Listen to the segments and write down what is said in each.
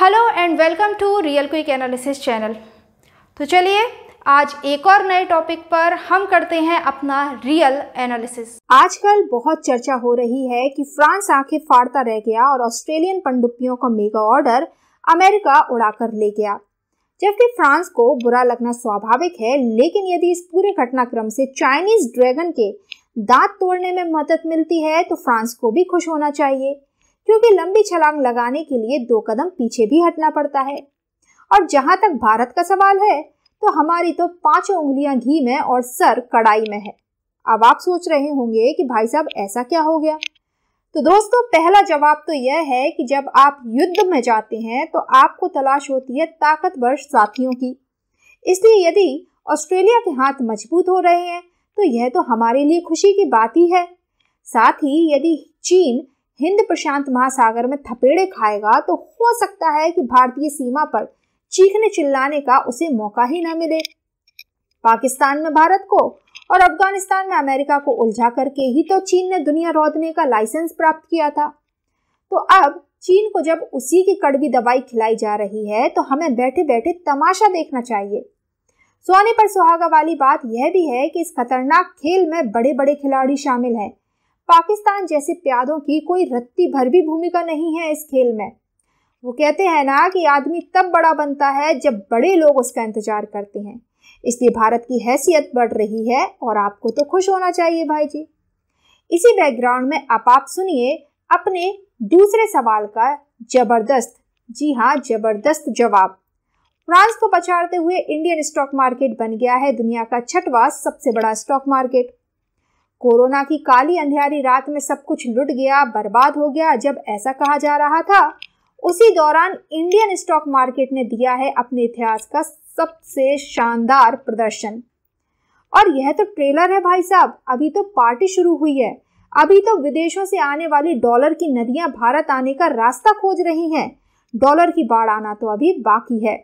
hello and welcome to real quick analysis channel तो चलिए आज एक और नए टॉपिक पर हम करते हैं अपना रियल एनालिसिस आजकल बहुत चर्चा हो रही है कि फ्रांस आंखें फाड़ता रह गया और ऑस्ट्रेलियन पंडुपियों का मेगा ऑर्डर अमेरिका उड़ाकर ले गया जबकि फ्रांस को बुरा लगना स्वाभाविक है लेकिन यदि इस पूरे घटनाक्रम से चाइनीज ड्रैगन के दांत तोड़ने में मदद मिलती है तो फ्रांस को भी खुश होना चाहिए क्योंकि लंबी छलांग लगाने के लिए दो कदम पीछे भी हटना पड़ता है और जहां तक भारत का सवाल है तो हमारी तो पांचों उंगलियां घी में और सर कड़ाई में है अब आप सोच रहे होंगे कि भाई साहब ऐसा क्या हो गया तो दोस्तों पहला जवाब तो यह है कि जब आप युद्ध में जाते हैं तो आपको तलाश होती है ताकतवर साथियों की इसलिए यदि ऑस्ट्रेलिया के हाथ मजबूत हो रहे हैं तो यह तो हमारे लिए खुशी की बात ही है साथ ही यदि चीन हिंद प्रशांत महासागर में थपेड़े खाएगा तो हो सकता है कि भारतीय सीमा पर चीखने चिल्लाने का उसे मौका ही न मिले पाकिस्तान में भारत को और अफगानिस्तान में अमेरिका को उलझा करके ही तो चीन ने दुनिया रोदने का लाइसेंस प्राप्त किया था तो अब चीन को जब उसी की कड़वी दवाई खिलाई जा रही है तो हमें बैठे बैठे तमाशा देखना चाहिए सोने पर सुहागा वाली बात यह भी है कि इस खतरनाक खेल में बड़े बड़े खिलाड़ी शामिल हैं पाकिस्तान जैसे प्यादों की कोई रत्ती भर भी भूमिका नहीं है इस खेल में वो कहते हैं ना कि आदमी तब बड़ा बनता है जब बड़े लोग उसका इंतजार करते हैं इसलिए भारत की हैसियत बढ़ रही है और आपको तो खुश होना चाहिए भाई जी इसी बैकग्राउंड में अब आप सुनिए अपने दूसरे सवाल का जबरदस्त जी हाँ जबरदस्त जवाब फ्रांस को पछाड़ते हुए इंडियन स्टॉक मार्केट बन गया है दुनिया का छठवा सबसे बड़ा स्टॉक मार्केट कोरोना की काली अंधेरी रात में सब कुछ लुट गया बर्बाद हो गया जब ऐसा कहा जा रहा था उसी दौरान इंडियन स्टॉक मार्केट ने दिया है अपने इतिहास का सबसे शानदार प्रदर्शन और यह तो ट्रेलर है भाई साहब अभी तो पार्टी शुरू हुई है अभी तो विदेशों से आने वाली डॉलर की नदियां भारत आने का रास्ता खोज रही हैं डॉलर की बाढ़ आना तो अभी बाकी है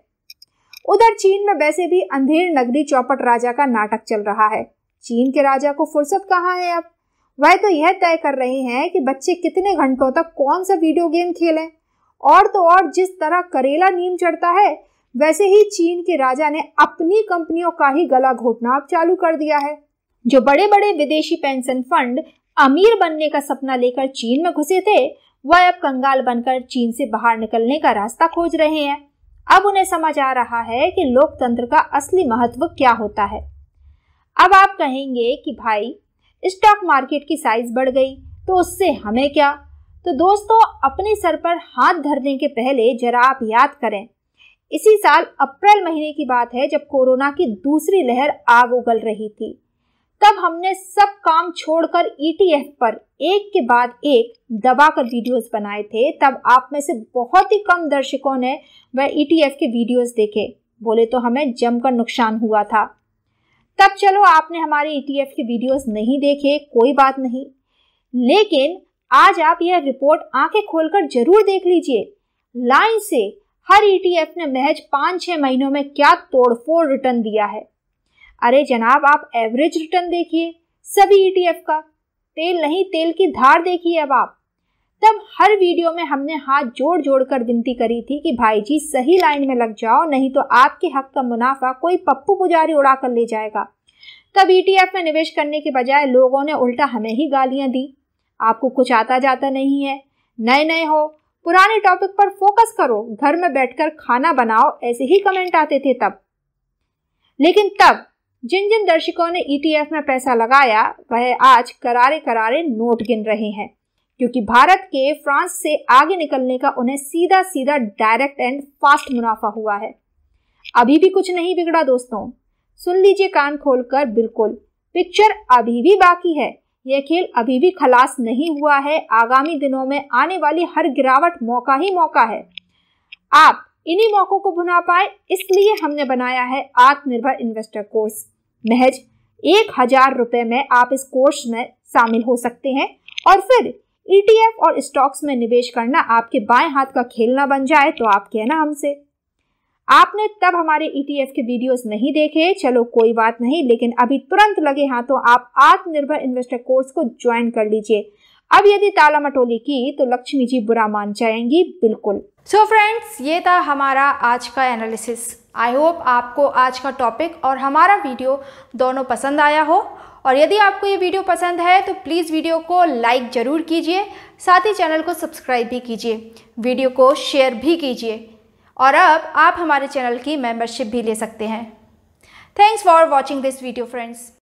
उधर चीन में वैसे भी अंधेर नगरी चौपट राजा का नाटक चल रहा है चीन के राजा को फुर्सत कहाँ है अब वह तो यह तय कर रहे हैं कि बच्चे कितने घंटों तक कौन सा वीडियो गेम खेलें और तो और जिस तरह करेला नीम चढ़ता है वैसे ही चीन के राजा ने अपनी कंपनियों का ही गला घोटना अब चालू कर दिया है जो बड़े बड़े विदेशी पेंशन फंड अमीर बनने का सपना लेकर चीन में घुसे थे वह अब कंगाल बनकर चीन से बाहर निकलने का रास्ता खोज रहे हैं अब उन्हें समझ आ रहा है कि लोकतंत्र का असली महत्व क्या होता है अब आप कहेंगे कि भाई स्टॉक मार्केट की साइज बढ़ गई तो उससे हमें क्या तो दोस्तों अपने सर पर हाथ धरने के पहले जरा आप याद करें इसी साल अप्रैल महीने की बात है जब कोरोना की दूसरी लहर आग उगल रही थी तब हमने सब काम छोड़कर ईटीएफ e पर एक के बाद एक दबाकर वीडियोस बनाए थे तब आप में से बहुत ही कम दर्शकों ने वह ईटीएफ e के वीडियोस देखे बोले तो हमें जमकर नुकसान हुआ था तब चलो आपने हमारे ईटीएफ e के वीडियोस नहीं देखे कोई बात नहीं लेकिन आज आप यह रिपोर्ट आंखें खोलकर जरूर देख लीजिए लाइन से हर ईटीएफ e ने महज पाँच छः महीनों में क्या तोड़फोड़ रिटर्न दिया है अरे जनाब आप एवरेज रिटर्न देखिए सभी ईटीएफ e का तेल नहीं तेल की धार देखिए अब आप तब हर वीडियो में हमने हाथ जोड़ जोड़ कर विनती करी थी कि भाई जी सही लाइन में लग जाओ नहीं तो आपके हक का मुनाफा कोई पप्पू पुजारी उड़ा कर ले जाएगा तब ई e में निवेश करने के बजाय लोगों ने उल्टा हमें ही गालियाँ दी आपको कुछ आता जाता नहीं है नए नए हो पुराने टॉपिक पर फोकस करो घर में बैठकर खाना बनाओ ऐसे ही कमेंट आते थे तब लेकिन तब जिन जिन दर्शकों ने ईटीएफ e में पैसा लगाया वह आज करारे करारे नोट गिन रहे हैं क्योंकि भारत के फ्रांस से आगे निकलने का उन्हें सीधा सीधा डायरेक्ट एंड फास्ट मुनाफा हुआ है अभी भी कुछ नहीं बिगड़ा दोस्तों सुन लीजिए कान खोलकर बिल्कुल पिक्चर अभी भी बाकी है यह खेल अभी भी खलास नहीं हुआ है आगामी दिनों में आने वाली हर गिरावट मौका ही मौका है आप इन्हीं मौकों को भुना पाए इसलिए हमने बनाया है आत्मनिर्भर इन्वेस्टर कोर्स महज एक हजार रुपये में आप इस कोर्स में शामिल हो सकते हैं और फिर ईटीएफ e और स्टॉक्स में निवेश करना आपके बाएं हाथ का खेल ना बन जाए तो आप कहना हमसे आपने तब हमारे ईटीएफ e के वीडियोस नहीं देखे चलो कोई बात नहीं लेकिन अभी तुरंत लगे हाथों तो आप आत्मनिर्भर इन्वेस्टर कोर्स को ज्वाइन कर लीजिए अब यदि ताला मटोली की तो लक्ष्मी जी बुरा मान जाएंगी बिल्कुल सो so फ्रेंड्स ये था हमारा आज का एनालिसिस आई होप आपको आज का टॉपिक और हमारा वीडियो दोनों पसंद आया हो और यदि आपको ये वीडियो पसंद है तो प्लीज़ वीडियो को लाइक ज़रूर कीजिए साथ ही चैनल को सब्सक्राइब भी कीजिए वीडियो को शेयर भी कीजिए और अब आप हमारे चैनल की मेंबरशिप भी ले सकते हैं thanks for watching this video friends